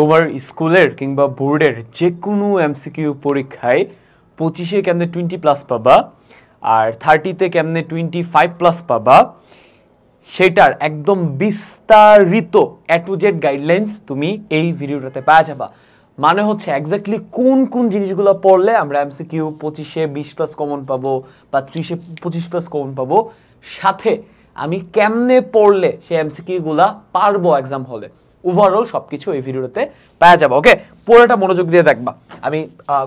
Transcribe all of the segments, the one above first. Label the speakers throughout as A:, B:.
A: তোমার স্কুলের কিংবা বোর্ডের যে কোনো এমসিকিউ পরীক্ষায় পঁচিশে কেমনে টোয়েন্টি প্লাস পাবা আর থার্টিতে কেমনে টোয়েন্টি ফাইভ প্লাস পাবা সেটার একদম বিস্তারিত অ্যাটোজেট গাইডলাইন্স তুমি এই ভিডিওটাতে পাওয়া যাবা মানে হচ্ছে একজাক্টলি কোন কোন জিনিসগুলো পড়লে আমরা এমসিকিউ পঁচিশে বিশ প্লাস কমন পাবো বা ত্রিশে পঁচিশ প্লাস কমন পাবো সাথে আমি কেমনে পড়লে সেই এমসিকিউগুলো পারবো এক্সাম হলে ওভারঅল সব কিছু এই ভিডিওতে পাওয়া যাবে ওকে পুরোটা মনোযোগ দিয়ে দেখবা আমি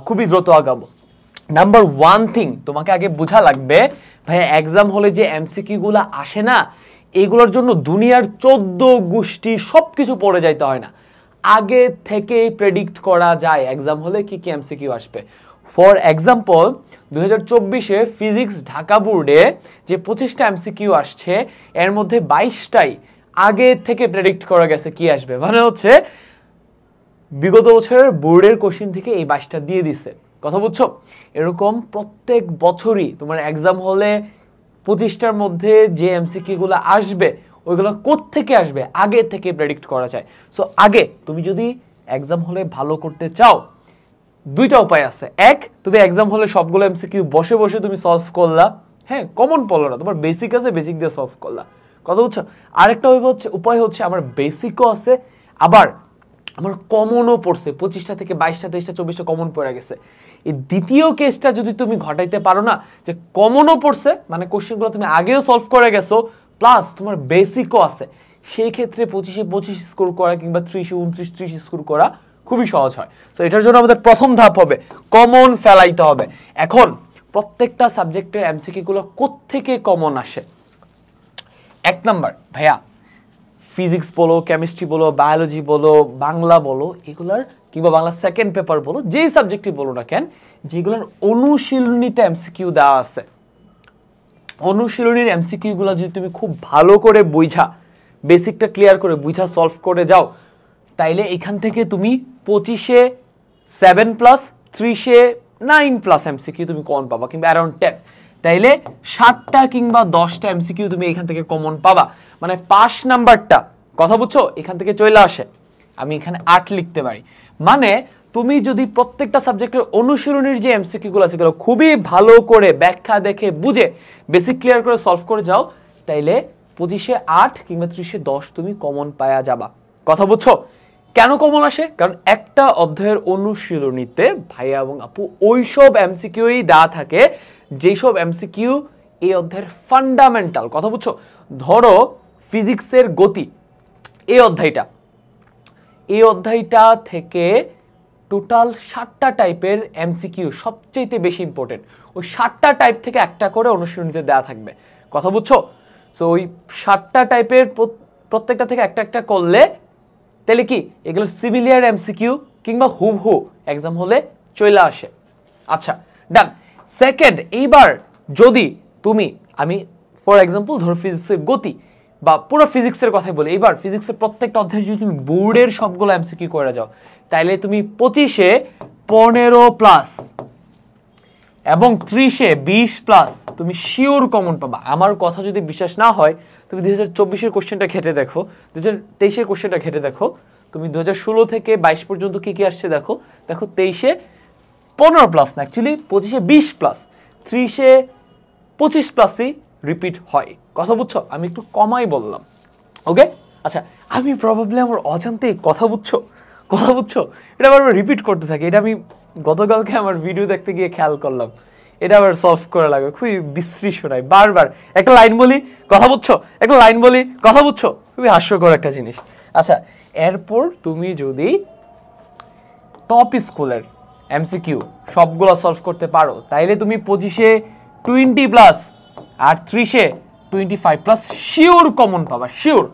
A: খুবই দ্রুত আগাবো নাম্বার ওয়ান থিং তোমাকে আগে বোঝা লাগবে ভাইয়া এক্সাম হলে যে এমসিকিউগুলো আসে না এগুলোর জন্য দুনিয়ার চোদ্দ গোষ্ঠী সব কিছু পড়ে যাইতে হয় না আগে থেকেই প্রেডিক্ট করা যায় এক্সাম হলে কি কি এমসিকিউ আসবে ফর এক্সাম্পল দু হাজার চব্বিশে ফিজিক্স ঢাকা বোর্ডে যে পঁচিশটা এমসিকিউ আসছে এর মধ্যে বাইশটাই আগে থেকে প্রেডিক্ট করা গেছে কি আসবে মানে হচ্ছে বিগত বছরের বোর্ডের কোশ্চিন থেকে এই বাইশটা দিয়ে দিছে কথা বুঝছো এরকম প্রত্যেক বছরই তোমার এক্সাম হলে পঁচিশটার মধ্যে যে এমসিকিউগুলো আসবে ওইগুলো কোথেকে আসবে আগে থেকে প্রেডিক্ট করা যায় সো আগে তুমি যদি এক্সাম হলে ভালো করতে চাও দুইটা উপায় আছে এক তুমি এক্সাম হলে সবগুলো এমসিকিউ বসে বসে তুমি সলভ করলা হ্যাঁ কমন পড়লো না তোমার বেসিক আছে বেসিক দিয়ে সলভ করলা কথা বুঝছো আরেকটা ওইভাবে হচ্ছে উপায় হচ্ছে আমার বেসিকও আছে আবার আমার কমনও পড়ছে পঁচিশটা থেকে বাইশটা তেইশটা চব্বিশটা কমন পড়ে গেছে এই দ্বিতীয় কেসটা যদি তুমি ঘটাইতে পারো না যে কমনও পড়ছে মানে কোশ্চেনগুলো তুমি আগেও সলভ করে গেছো প্লাস তোমার বেসিকও আছে সেই ক্ষেত্রে পঁচিশে পঁচিশ স্কোর করা কিংবা ত্রিশে উনত্রিশ ত্রিশ স্কোর করা খুবই সহজ হয় সো এটার জন্য আমাদের প্রথম ধাপ হবে কমন ফেলাইতে হবে এখন প্রত্যেকটা সাবজেক্টের এমসিকিগুলো কোথেকে কমন আসে এক নাম্বার ভাইয়া ফিজিক্স বলো কেমিস্ট্রি বলো বায়োলজি বলো বাংলা বলো এগুলার কিংবা বাংলা সেকেন্ড পেপার বলো যেই সাবজেক্টই বলো না কেন যেগুলোর অনুশীলনীতে এমসিকিউ দেওয়া আছে অনুশীলনীর এমসিকিউগুলো যদি তুমি খুব ভালো করে বুঝা বেসিকটা ক্লিয়ার করে বুঝা সলভ করে যাও তাইলে এখান থেকে তুমি পঁচিশে সেভেন প্লাস থ্রিশে নাইন প্লাস এমসিকিউ তুমি কমন পাবা কিংবা অ্যারাউন্ড টেন তাইলে সাতটা কিংবা দশটা এমসিকিউ তুমি এখান থেকে কমন পাবা মানে পাঁচ নাম্বারটা কথা বুঝছো এখান থেকে চলে আসে আমি এখানে আট লিখতে পারি মানে তুমি যদি প্রত্যেকটা সাবজেক্টের অনুশীলনীর যে এমসিকিউগুলো আছে সেগুলো খুবই ভালো করে ব্যাখ্যা দেখে বুঝে বেসিক ক্লিয়ার করে সলভ করে যাও তাইলে পঁচিশে আট কিংবা ত্রিশে দশ তুমি কমন পায়া যাবা কথা বুঝছো কেন কমন আসে কারণ একটা অধ্যায়ের অনুশীলনীতে ভাইয়া এবং আপু ওইসব এমসিকিউই দেওয়া থাকে যেসব এমসিকিউ এই অধ্যায়ের ফান্ডামেন্টাল কথা বুঝছো ধরো ফিজিক্সের গতি এই অধ্যায়টা এই অধ্যায়টা থেকে টোটাল সাতটা টাইপের এমসিকিউ সবচেয়েতে বেশি ইম্পর্টেন্ট ওই সাতটা টাইপ থেকে একটা করে অনুশীলনীতে দেওয়া থাকবে কথা বুঝছো সো ওই সাতটা টাইপের প্রত্যেকটা থেকে একটা একটা করলে তাহলে কি এগুলো সিভিলিয়ার এমসিকিউ কিংবা হুবহু এক্সাম হলে চলে আসে আচ্ছা ডান সেকেন্ড এইবার যদি তুমি আমি ফর এক্সাম্পল ধরো ফিজিক্সের গতি বা পুরো ফিজিক্সের কথাই বলি এবার ফিজিক্সের প্রত্যেকটা অধ্যায় যদি তুমি বোর্ডের সবগুলো এমসিকিউ করে যাও তাইলে তুমি পঁচিশে পনেরো প্লাস এবং ত্রিশে বিশ প্লাস তুমি শিওর কমন পাবা আমার কথা যদি বিশ্বাস না হয় তুমি দুই হাজার চব্বিশের কোশ্চেনটা ঘেটে দেখো দু হাজার তেইশের কোশ্চেনটা ঘেটে দেখো তুমি দু হাজার ষোলো থেকে বাইশ পর্যন্ত কী কী আসছে দেখো দেখো তেইশে পনেরো প্লাস না অ্যাকচুয়ালি পঁচিশে বিশ প্লাস ত্রিশে পঁচিশ প্লাসই রিপিট হয় কথা বুঝছো আমি একটু কমাই বললাম ওকে আচ্ছা আমি প্রবাবলি আমার অজান্তে কথা বুঝছো কথা বুঝছো এটা আবার রিপিট করতে থাকি এটা আমি গতকালকে আমার ভিডিও দেখতে গিয়ে খেয়াল করলাম এটা আবার সলভ করা লাগে খুবই বিশ্রী শোনায় বারবার একটা লাইন বলি কথা বুঝছো একটা লাইন বলি কথা বুঝছো খুবই হাস্যকর একটা জিনিস আচ্ছা এরপর তুমি যদি টপ স্কুলের এমসিকিউ সবগুলো সলভ করতে পারো তাইলে তুমি পঁচিশে টোয়েন্টি প্লাস আর ত্রিশে twenty five plus sure common পাবা শিওর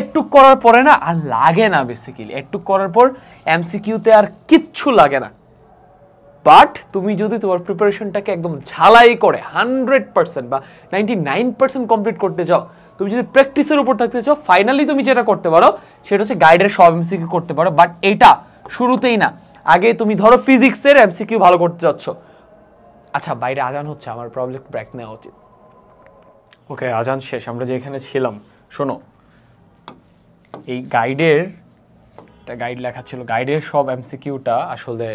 A: একটু করার পরে না আর লাগে না বেসিক্যালি একটু করার পর এমসিকিউতে আর কিচ্ছু লাগে না বাট তুমি যদি তোমার প্রিপারেশনটাকে একদম ঝালাই করে হান্ড্রেড পার্সেন্ট বা নাইনটি নাইন পার্সেন্ট কমপ্লিট করতে চাও তুমি যদি প্র্যাকটিসের উপর থাকতে চাও ফাইনালি তুমি যেটা করতে পারো সেটা হচ্ছে গাইডের সব এমসিকিউ করতে পারো বাট এটা শুরুতেই না আগে তুমি ধরো ফিজিক্সের এমসিকিউ ভালো করতে চাচ্ছ আচ্ছা বাইরে আজান হচ্ছে আমার প্রবলেম ব্র্যাক নেওয়া উচিত ওকে আজান শেষ আমরা যেখানে ছিলাম শোনো এই গাইডের একটা গাইড লেখা ছিল গাইডের সব এমসিকিউটা আসলে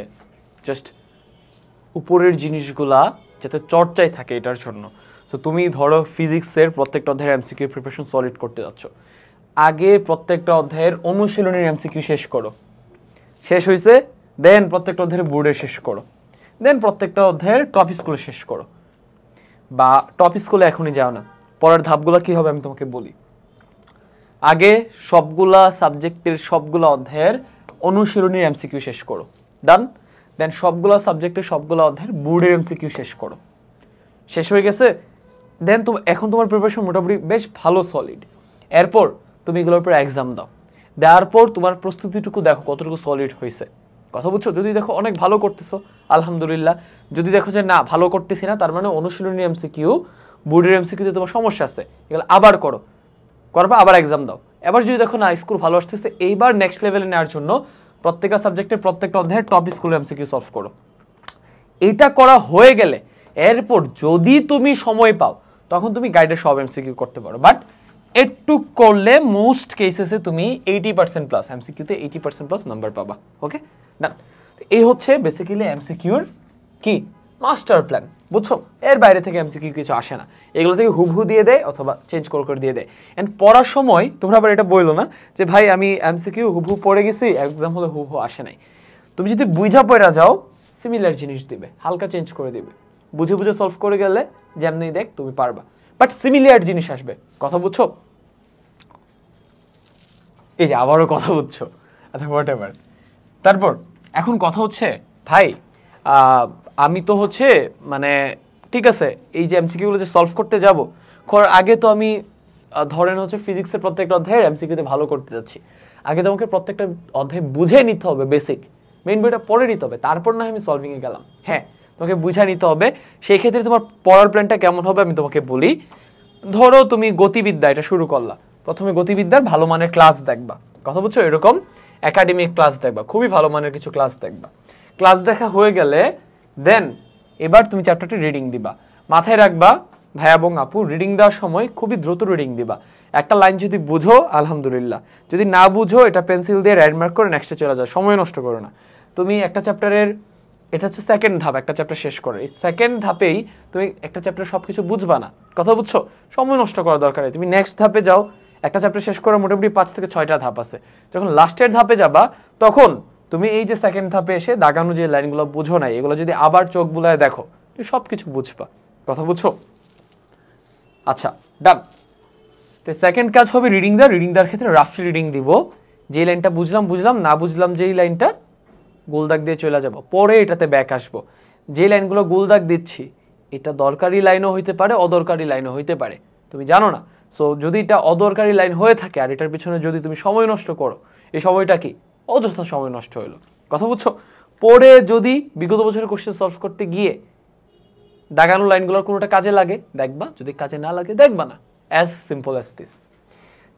A: জাস্ট উপরের জিনিসগুলা যাতে চর্চায় থাকে এটার জন্য তো তুমি ধরো ফিজিক্সের প্রত্যেকটা অধ্যায়ের এমসিকিউ প্রিপারেশন সলিড করতে যাচ্ছ আগে প্রত্যেকটা অধ্যায়ের অনুশীলনের এমসিকিউ শেষ করো শেষ হয়েছে দেন প্রত্যেকটা অধ্যায়ের বোর্ডে শেষ করো দেন প্রত্যেকটা অধ্যায়ের টপ স্কুলে শেষ করো বা টপ স্কুলে এখনই যাও না পরের ধাপগুলো কী হবে আমি তোমাকে বলি আগে সবগুলা সাবজেক্টের সবগুলা অধ্যায়ের অনুশীলনীর এমসিকিউ শেষ করো ডান দেন সবগুলো সাবজেক্টে সবগুলো অধ্যায়ের বোর্ডের এমসিকিউ শেষ করো শেষ হয়ে গেছে দেন তো এখন তোমার প্রিপারেশন মোটামুটি বেশ ভালো সলিড এরপর তুমি এগুলোর উপর এক্সাম দাও দেওয়ার পর তোমার প্রস্তুতিটুকু দেখো কতটুকু সলিড হয়েছে কথা বুঝছো যদি দেখো অনেক ভালো করতেছো আলহামদুলিল্লাহ যদি দেখো যে না ভালো করতেছি না তার মানে অনুশীলনী এমসিকিউ বোর্ডের এমসিকিউতে তোমার সমস্যা আছে এগুলো আবার করো করার পর আবার এক্সাম দাও এবার যদি দেখো না স্কুল ভালো আসতেছে এইবার নেক্সট লেভেলে নেওয়ার জন্য প্রত্যেকটা সাবজেক্টের প্রত্যেকটা অধ্যায়ে টপ স্কুল এমসিকিউ সলভ করো এটা করা হয়ে গেলে এরপর যদি তুমি সময় পাও তখন তুমি গাইডের সব এমসিকিউ করতে পারো বাট একটু করলে মোস্ট কেসেসে তুমি এইটি পার্সেন্ট প্লাস এমসিকিউতে এইটি পার্সেন্ট প্লাস নাম্বার পাবা ওকে ডান এই হচ্ছে বেসিক্যালি এমসিকিউর কি মাস্টার প্ল্যান বুঝছো এর বাইরে থেকে এমসি কিউ কিছু আসে না এগুলো থেকে হুবহু দিয়ে দেয় অথবা চেঞ্জ করে করে দিয়ে দেয় অ্যান্ড পড়ার সময় তোমরা আবার এটা বললো না যে ভাই আমি এমসি কিউ হুবহু পড়ে গেছি এক্সাম হলে হুবহু আসে নাই তুমি যদি বুঝা পড়া যাও সিমিলার জিনিস দিবে হালকা চেঞ্জ করে দিবে বুঝে বুঝে সলভ করে গেলে যেমনি দেখ তুমি পারবা বাট সিমিলার জিনিস আসবে কথা বুঝছো এই যে আবারও কথা বুঝছো আচ্ছা হোয়াট এভার তারপর এখন কথা হচ্ছে ভাই আমি তো হচ্ছে মানে ঠিক আছে এই যে এমসিকিউগুলো যে সলভ করতে যাব করার আগে তো আমি ধরেন হচ্ছে ফিজিক্সের প্রত্যেকটা অধ্যায়ের এমসিকিউতে ভালো করতে যাচ্ছি আগে তো আমাকে প্রত্যেকটা অধ্যায় বুঝে নিতে হবে বেসিক মেন বইটা পড়ে নিতে হবে তারপর না আমি সলভিংয়ে গেলাম হ্যাঁ তোমাকে বুঝে নিতে হবে সেই ক্ষেত্রে তোমার পড়ার প্ল্যানটা কেমন হবে আমি তোমাকে বলি ধরো তুমি গতিবিদ্যা এটা শুরু করলা প্রথমে গতিবিদ্যার ভালো মানের ক্লাস দেখবা কথা বলছো এরকম একাডেমিক ক্লাস দেখবা খুবই ভালো মানের কিছু ক্লাস দেখবা ক্লাস দেখা হয়ে গেলে দেন এবার তুমি চ্যাপ্টারটি রিডিং দিবা মাথায় রাখবা ভাই এবং আপু রিডিং দেওয়ার সময় খুবই দ্রুত রিডিং দিবা একটা লাইন যদি বুঝো আলহামদুলিল্লাহ যদি না বুঝো এটা পেন্সিল দিয়ে র্যাডমার্ক করে নেক্সটে চলে যাও সময় নষ্ট করো না তুমি একটা চ্যাপ্টারের এটা হচ্ছে সেকেন্ড ধাপ একটা চ্যাপ্টার শেষ করে এই সেকেন্ড ধাপেই তুমি একটা চ্যাপ্টার সব কিছু বুঝবা না কথা বুঝছো সময় নষ্ট করা দরকার তুমি নেক্সট ধাপে যাও একটা চ্যাপ্টার শেষ করে মোটামুটি পাঁচ থেকে ছয়টা ধাপ আছে যখন লাস্টের ধাপে যাবা তখন তুমি এই যে সেকেন্ড ধাপে এসে দাগানো যে লাইনগুলো বুঝো নাই এগুলো যদি আবার চোখ বুলায় দেখো তুমি সব কিছু বুঝবা কথা বুঝছো আচ্ছা ডান তো সেকেন্ড কাজ হবে রিডিং দা রিডিং দার ক্ষেত্রে রাফলি রিডিং দিব যেই লাইনটা বুঝলাম বুঝলাম না বুঝলাম যেই লাইনটা দাগ দিয়ে চলে যাব পরে এটাতে ব্যাক আসবো যে লাইনগুলো দাগ দিচ্ছি এটা দরকারি লাইনও হইতে পারে অদরকারি লাইনও হইতে পারে তুমি জানো না সো যদি এটা অদরকারি লাইন হয়ে থাকে আর এটার পিছনে যদি তুমি সময় নষ্ট করো এই সময়টা কি অযথা সময় নষ্ট হলো কথা বুঝছো পরে যদি বিগত বছরের কোশ্চেন সলভ করতে গিয়ে দাগানো লাইনগুলোর কোনোটা কাজে লাগে দেখবা যদি কাজে না লাগে দেখবা না অ্যাজ সিম্পল অ্যাজ দিস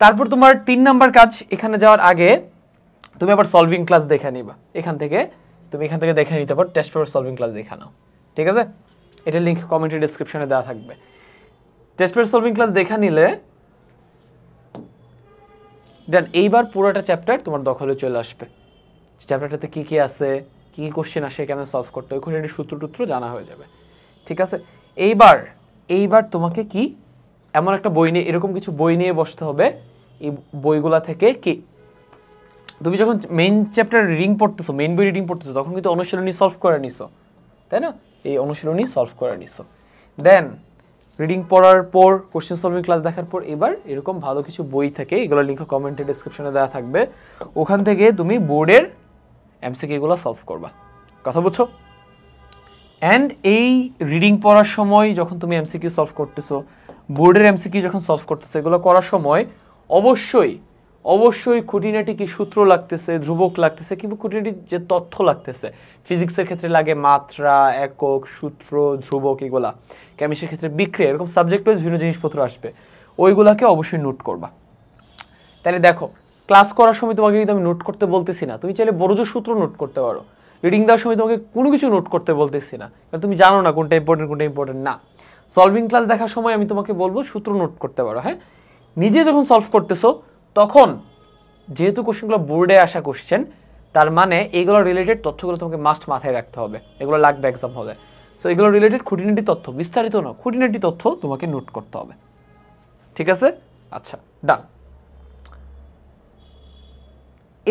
A: তারপর তোমার তিন নাম্বার কাজ এখানে যাওয়ার আগে তুমি আবার সলভিং ক্লাস দেখে নিবা এখান থেকে তুমি এখান থেকে দেখে নিতে পারো টেস্ট পেপার সলভিং ক্লাস দেখে নাও ঠিক আছে এটার লিঙ্ক কমেন্টের ডিসক্রিপশনে দেওয়া থাকবে টেস্ট পেপার সলভিং ক্লাস দেখে নিলে দেন এইবার পুরোটা চ্যাপ্টার তোমার দখলে চলে আসবে চ্যাপ্টারটাতে কী কী আছে কী কী কোশ্চেন আসে কেন সলভ করতে ওইখানে ওখানে সূত্র টুত্র জানা হয়ে যাবে ঠিক আছে এইবার এইবার তোমাকে কি এমন একটা বই নিয়ে এরকম কিছু বই নিয়ে বসতে হবে এই বইগুলা থেকে কি তুমি যখন মেইন চ্যাপ্টার রিডিং পড়তেছো মেইন বই রিডিং পড়তেছো তখন কিন্তু অনুশীলনী সলভ করে নিছো তাই না এই অনুশীলনী সলভ করে নিছো দেন রিডিং পড়ার পর কোশ্চেন সলভিং ক্লাস দেখার পর এবার এরকম ভালো কিছু বই থাকে এগুলো লিঙ্ক কমেন্টে ডিসক্রিপশনে দেওয়া থাকবে ওখান থেকে তুমি বোর্ডের এগুলো সলভ করবা কথা বুঝছো অ্যান্ড এই রিডিং পড়ার সময় যখন তুমি এমসিকিউ সলভ করতেছো বোর্ডের এমসিকিউ যখন সলভ করতেছো এগুলো করার সময় অবশ্যই অবশ্যই খুঁটিনাটি কি সূত্র লাগতেছে ধ্রুবক লাগতেছে কিংবা খুঁটিনাটি যে তথ্য লাগতেছে ফিজিক্সের ক্ষেত্রে লাগে মাত্রা একক সূত্র ধ্রুবক এগুলা কেমিস্ট্রির ক্ষেত্রে বিক্রিয়া এরকম সাবজেক্ট ওয়াইজ ভিন্ন জিনিসপত্র আসবে ওইগুলাকে অবশ্যই নোট করবা তাহলে দেখো ক্লাস করার সময় তোমাকে কিন্তু আমি নোট করতে বলতেছি না তুমি চাইলে বড়জোর সূত্র নোট করতে পারো রিডিং দেওয়ার সময় তোমাকে কোনো কিছু নোট করতে বলতেছি না কারণ তুমি জানো না কোনটা ইম্পর্টেন্ট কোনটা ইম্পর্টেন্ট না সলভিং ক্লাস দেখার সময় আমি তোমাকে বলবো সূত্র নোট করতে পারো হ্যাঁ নিজে যখন সলভ করতেছো তখন যেহেতু কোশ্চেনগুলো বোর্ডে আসা কোশ্চেন তার মানে এইগুলো রিলেটেড তথ্যগুলো তোমাকে মাস্ট মাথায় রাখতে হবে এগুলো লাগবে এক্সাম হলে সো এগুলো রিলেটেড খুঁটিনাটি তথ্য বিস্তারিত না খুঁটিনাটি তথ্য তোমাকে নোট করতে হবে ঠিক আছে আচ্ছা ডান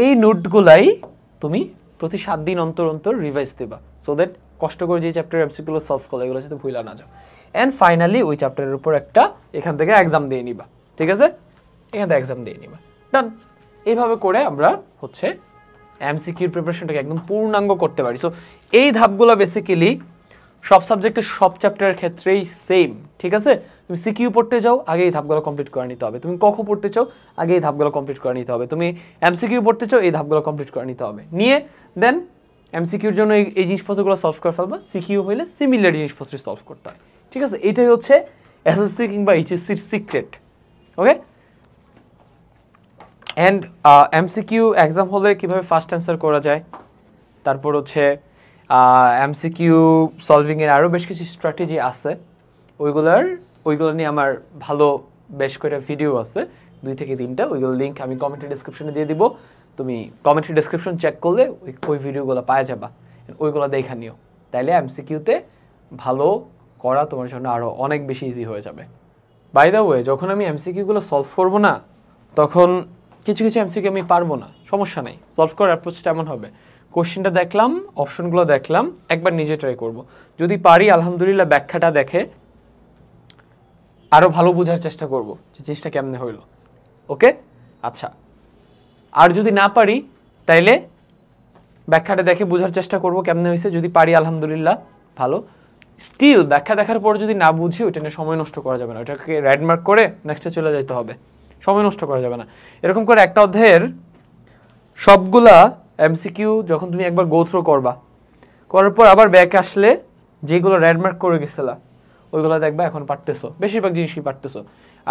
A: এই নোটগুলাই তুমি প্রতি সাত দিন অন্তর অন্তর রিভাইজ দেবা সো দ্যাট কষ্ট করে যে চ্যাপ্টার এমসিগুলো সলভ করলো এগুলো যাতে ভুলা না যাও অ্যান্ড ফাইনালি ওই চ্যাপ্টারের উপর একটা এখান থেকে এক্সাম দিয়ে নিবা ঠিক আছে এখান থেকে এক্সাম দিয়ে নিবা ডান এইভাবে করে আমরা হচ্ছে এমসিকিউর প্রিপারেশনটাকে একদম পূর্ণাঙ্গ করতে পারি সো এই ধাপগুলো বেসিক্যালি সব সাবজেক্টের সব চ্যাপ্টারের ক্ষেত্রেই সেম ঠিক আছে তুমি সিকিউ পড়তে চাও আগে এই ধাপগুলো কমপ্লিট করে নিতে হবে তুমি কখন পড়তে চাও আগে এই ধাপগুলো কমপ্লিট করে নিতে হবে তুমি এমসিকিউ পড়তে চাও এই ধাপগুলো কমপ্লিট করে নিতে হবে নিয়ে দেন এমসিকিউর জন্য এই জিনিসপত্রগুলো সলভ করে ফেলবা সিকিউ হইলে সিমিলার জিনিসপত্র সলভ করতে হয় ঠিক আছে এটাই হচ্ছে এসএসসি কিংবা এইচএসসির secret okay and MCQ exam হলে কিভাবে ফার্স্ট অ্যান্সার করা যায় তারপর হচ্ছে এমসিকিউ সলভিংয়ের আরও বেশ কিছু স্ট্র্যাটেজি আছে ওইগুলোর ওইগুলো নিয়ে আমার ভালো বেশ কয়েকটা ভিডিও আছে দুই থেকে তিনটা ওইগুলো লিঙ্ক আমি কমেন্টের ডিসক্রিপশনে দিয়ে দিব তুমি কমেন্টের ডিসক্রিপশন চেক করলে ওই ওই ভিডিওগুলো পাওয়া যাবা ওইগুলো দেখা নিও তাইলে এমসিকিউতে ভালো করা তোমার জন্য আরও অনেক বেশি ইজি হয়ে যাবে বাই দ্য ওয়ে যখন আমি এমসিকিউগুলো সলভ করবো না তখন কিছু কিছু এমসিকে আমি পারবো না সমস্যা নেই সলভ করার অ্যাপ্রোচটা এমন হবে কোশ্চেনটা দেখলাম অপশনগুলো দেখলাম একবার নিজে ট্রাই করব। যদি পারি আলহামদুলিল্লাহ ব্যাখ্যাটা দেখে আরও ভালো বোঝার চেষ্টা করব যে জিনিসটা কেমনে হইল ওকে আচ্ছা আর যদি না পারি তাইলে ব্যাখ্যাটা দেখে বোঝার চেষ্টা করব কেমনে হয়েছে যদি পারি আলহামদুলিল্লাহ ভালো স্টিল ব্যাখ্যা দেখার পর যদি না বুঝি ওইটা নিয়ে সময় নষ্ট করা যাবে না ওইটাকে র্যাডমার্ক মার্ক করে নেক্সটে চলে যেতে হবে সময় নষ্ট করা যাবে না এরকম করে একটা অধ্যায়ের সবগুলা এমসিকিউ যখন তুমি একবার গোথ্রো করবা করার পর আবার ব্যাক আসলে যেগুলো র্যাডমার্ক করে গেছিলা ওইগুলো দেখবা এখন পারতেছো বেশিরভাগ জিনিসই পারতেছো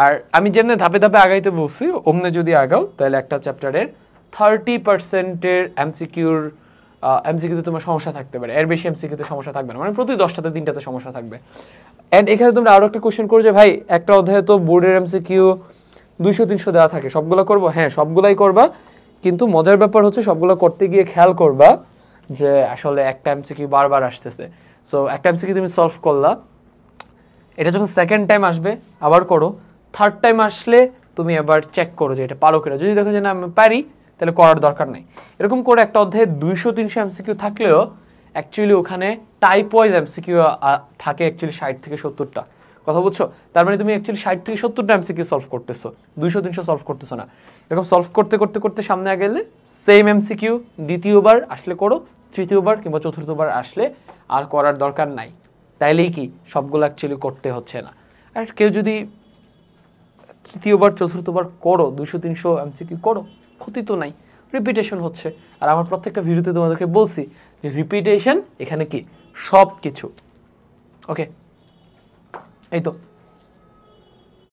A: আর আমি যেমনি ধাপে ধাপে আগাইতে বলছি অমনে যদি আগাও তাহলে একটা চ্যাপ্টারের থার্টি পার্সেন্টের এমসিকিউর এমসিকিউতে তোমার সমস্যা থাকতে পারে এর বেশি এমসিকিউতে সমস্যা থাকবে না মানে প্রতি দশটাতে তিনটাতে সমস্যা থাকবে অ্যান্ড এখানে তোমরা আরও একটা কোয়েশ্চেন করো যে ভাই একটা অধ্যায়ে তো বোর্ডের এমসিকিউ দুইশো তিনশো দেওয়া থাকে সবগুলো করব হ্যাঁ সবগুলাই করবা কিন্তু মজার ব্যাপার হচ্ছে সবগুলো করতে গিয়ে খেয়াল করবা যে আসলে একটা এমসিকিউ বারবার আসতেছে সো একটা এমসিকিউ তুমি সলভ করলা এটা যখন সেকেন্ড টাইম আসবে আবার করো থার্ড টাইম আসলে তুমি আবার চেক করো যে এটা পারো কিনা যদি দেখো যে না আমি পারি তাহলে করার দরকার নেই এরকম করে একটা অধ্যায়ে দুইশো তিনশো এমসিকিউ থাকলেও অ্যাকচুয়ালি ওখানে টাইপ ওয়াইজ এমসিকিউ থাকে অ্যাকচুয়ালি ষাট থেকে সত্তরটা কথা বুঝছো তার মানে তুমি অ্যাকচুয়ালি ষাট থেকে সত্তরটা এমসিকিউ সলভ করতেছো দুইশো তিনশো সলভ করতেছো না এরকম সলভ করতে করতে করতে সামনে গেলে সেম এমসিকিউ দ্বিতীয়বার আসলে করো তৃতীয়বার কিংবা চতুর্থবার আসলে আর করার দরকার নাই তাইলেই কি সবগুলো অ্যাকচুয়ালি করতে হচ্ছে না আর কেউ যদি তৃতীয়বার চতুর্থবার করো দুশো তিনশো এমসিকিউ করো ক্ষতি তো নাই রিপিটেশন হচ্ছে আর আমার প্রত্যেকটা ভিডিওতে তোমাদেরকে বলছি যে রিপিটেশন এখানে কি সব কিছু ওকে えっと